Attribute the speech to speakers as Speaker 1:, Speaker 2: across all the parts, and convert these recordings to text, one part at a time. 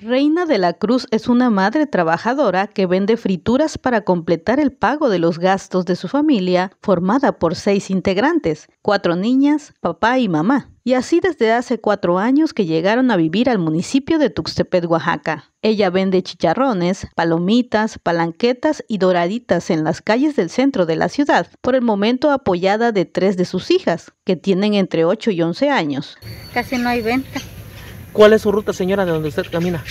Speaker 1: Reina de la Cruz es una madre trabajadora que vende frituras para completar el pago de los gastos de su familia, formada por seis integrantes, cuatro niñas, papá y mamá. Y así desde hace cuatro años que llegaron a vivir al municipio de Tuxtepet, Oaxaca. Ella vende chicharrones, palomitas, palanquetas y doraditas en las calles del centro de la ciudad, por el momento apoyada de tres de sus hijas, que tienen entre 8 y 11 años.
Speaker 2: Casi no hay ventas ¿Cuál es su ruta, señora, de donde usted camina?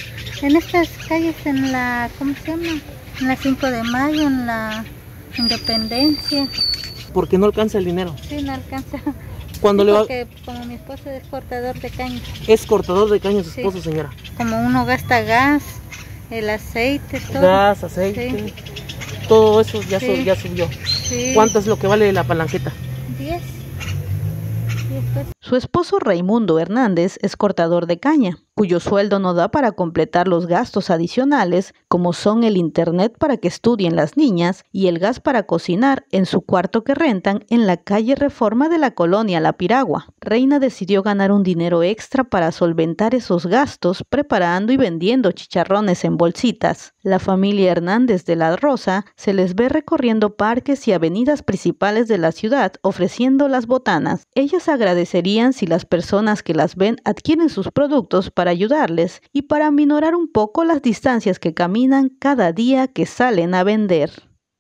Speaker 2: En estas calles, en la, ¿cómo se llama? En la 5 de mayo, en la Independencia. Porque no alcanza el dinero. Sí, no alcanza. Cuando le va... Porque como mi esposo es cortador de caña. Es cortador de caña su esposo, señora. Como uno gasta gas, el aceite, todo. Gas, aceite. Todo eso ya, subió. ¿Cuánto es lo que vale la palanqueta? Diez.
Speaker 1: Su esposo Raimundo Hernández es cortador de caña, cuyo sueldo no da para completar los gastos adicionales, como son el internet para que estudien las niñas y el gas para cocinar en su cuarto que rentan en la calle Reforma de la colonia La Piragua. Reina decidió ganar un dinero extra para solventar esos gastos preparando y vendiendo chicharrones en bolsitas. La familia Hernández de la Rosa se les ve recorriendo parques y avenidas principales de la ciudad ofreciendo las botanas. Ellas agradecerían si las personas que las ven adquieren sus productos para ayudarles y para minorar un poco las distancias que caminan cada día que salen a vender?